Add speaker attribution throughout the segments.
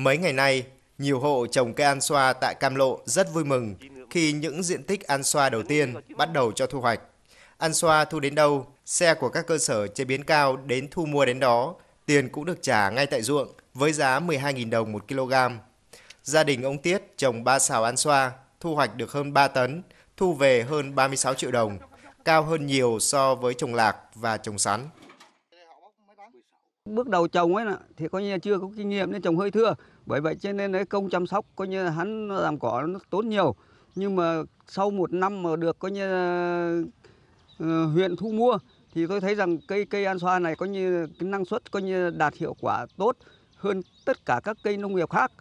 Speaker 1: Mấy ngày nay, nhiều hộ trồng cây an xoa tại Cam Lộ rất vui mừng khi những diện tích an xoa đầu tiên bắt đầu cho thu hoạch. An xoa thu đến đâu, xe của các cơ sở chế biến cao đến thu mua đến đó, tiền cũng được trả ngay tại ruộng với giá 12.000 đồng một kg. Gia đình ông Tiết trồng 3 xào an xoa, thu hoạch được hơn 3 tấn, thu về hơn 36 triệu đồng, cao hơn nhiều so với trồng lạc và trồng sắn
Speaker 2: bước đầu trồng ấy thì coi như chưa có kinh nghiệm nên trồng hơi thưa bởi vậy cho nên cái công chăm sóc coi như hắn làm cỏ nó tốn nhiều nhưng mà sau một năm mà được coi như uh, huyện thu mua thì tôi thấy rằng cây cây an xoa này có như cái năng suất coi như đạt hiệu quả tốt hơn tất cả các cây
Speaker 1: nông nghiệp khác.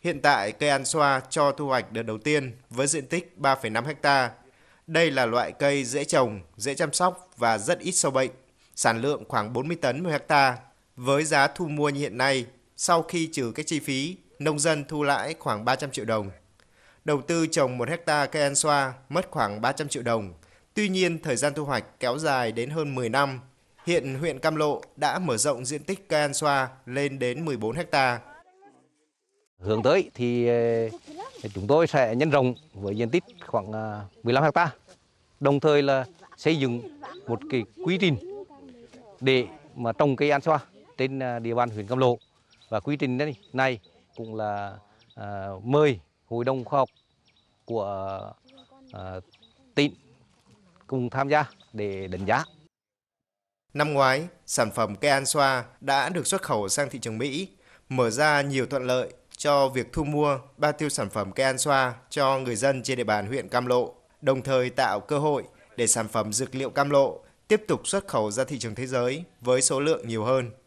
Speaker 1: Hiện tại cây an xoa cho thu hoạch đợt đầu tiên với diện tích 3,5 ha. Đây là loại cây dễ trồng, dễ chăm sóc và rất ít sâu bệnh sản lượng khoảng 40 tấn một hecta. Với giá thu mua như hiện nay, sau khi trừ các chi phí, nông dân thu lãi khoảng 300 triệu đồng. Đầu tư trồng 1 hecta cây ăn xoa mất khoảng 300 triệu đồng. Tuy nhiên, thời gian thu hoạch kéo dài đến hơn 10 năm. Hiện huyện Cam Lộ đã mở rộng diện tích cây ăn xoa lên đến 14 hecta.
Speaker 3: Hướng tới thì ờ, chúng tôi sẽ nhân rộng với diện tích khoảng 15 ờ, hecta. Đồng thời là xây dựng một cái quy trình để mà trồng cây ăn xoa trên à, địa bàn huyện Cam Lộ. Và quy trình này, cũng là à, mời hội đồng khoa học của
Speaker 1: à, tỉnh cùng tham gia để đánh giá. Năm ngoái, sản phẩm cây an xoa đã được xuất khẩu sang thị trường Mỹ, mở ra nhiều thuận lợi cho việc thu mua bao tiêu sản phẩm cây an xoa cho người dân trên địa bàn huyện Cam Lộ, đồng thời tạo cơ hội để sản phẩm dược liệu Cam Lộ tiếp tục xuất khẩu ra thị trường thế giới với số lượng nhiều hơn.